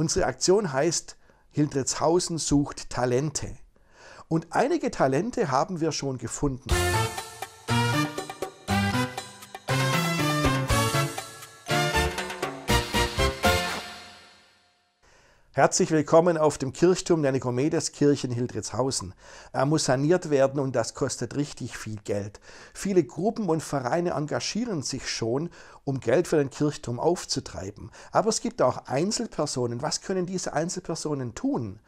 Unsere Aktion heißt Hildritzhausen sucht Talente. Und einige Talente haben wir schon gefunden. Herzlich willkommen auf dem Kirchturm der Nikomedeskirche in Hildritzhausen. Er muss saniert werden und das kostet richtig viel Geld. Viele Gruppen und Vereine engagieren sich schon, um Geld für den Kirchturm aufzutreiben. Aber es gibt auch Einzelpersonen. Was können diese Einzelpersonen tun?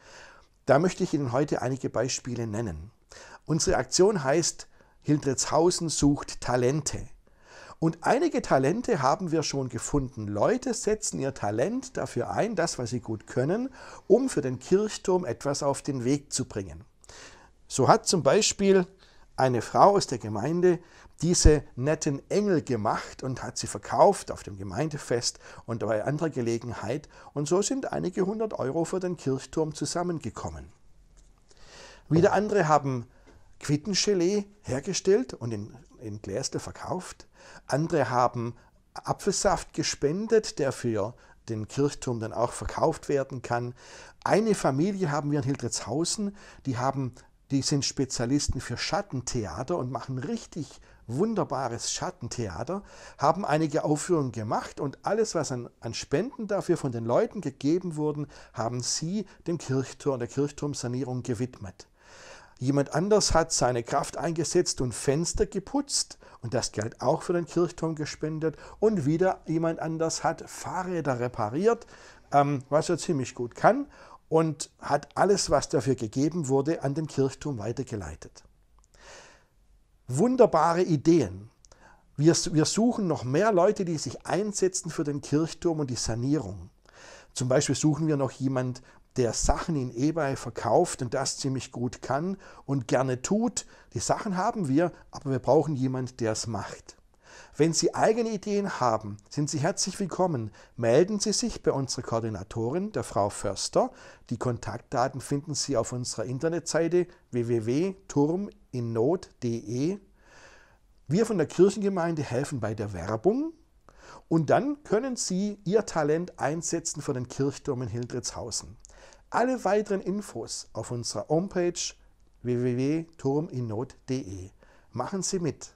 Da möchte ich Ihnen heute einige Beispiele nennen. Unsere Aktion heißt Hildritzhausen sucht Talente. Und einige Talente haben wir schon gefunden. Leute setzen ihr Talent dafür ein, das, was sie gut können, um für den Kirchturm etwas auf den Weg zu bringen. So hat zum Beispiel eine Frau aus der Gemeinde diese netten Engel gemacht und hat sie verkauft auf dem Gemeindefest und bei anderer Gelegenheit. Und so sind einige hundert Euro für den Kirchturm zusammengekommen. Wieder andere haben Quittengelee hergestellt und in, in Gläsle verkauft. Andere haben Apfelsaft gespendet, der für den Kirchturm dann auch verkauft werden kann. Eine Familie haben wir in Hildritzhausen, die haben die sind Spezialisten für Schattentheater und machen richtig wunderbares Schattentheater, haben einige Aufführungen gemacht und alles, was an, an Spenden dafür von den Leuten gegeben wurden, haben sie dem Kirchturm, der Kirchturmsanierung gewidmet. Jemand anders hat seine Kraft eingesetzt und Fenster geputzt und das Geld auch für den Kirchturm gespendet. Und wieder jemand anders hat Fahrräder repariert, ähm, was er ziemlich gut kann, und hat alles, was dafür gegeben wurde, an den Kirchturm weitergeleitet. Wunderbare Ideen. Wir, wir suchen noch mehr Leute, die sich einsetzen für den Kirchturm und die Sanierung. Zum Beispiel suchen wir noch jemand, der Sachen in eBay verkauft und das ziemlich gut kann und gerne tut. Die Sachen haben wir, aber wir brauchen jemanden, der es macht. Wenn Sie eigene Ideen haben, sind Sie herzlich willkommen. Melden Sie sich bei unserer Koordinatorin, der Frau Förster. Die Kontaktdaten finden Sie auf unserer Internetseite www.turminnot.de. Wir von der Kirchengemeinde helfen bei der Werbung. Und dann können Sie Ihr Talent einsetzen für den Kirchturm in Hildritzhausen. Alle weiteren Infos auf unserer Homepage www.turminot.de. Machen Sie mit!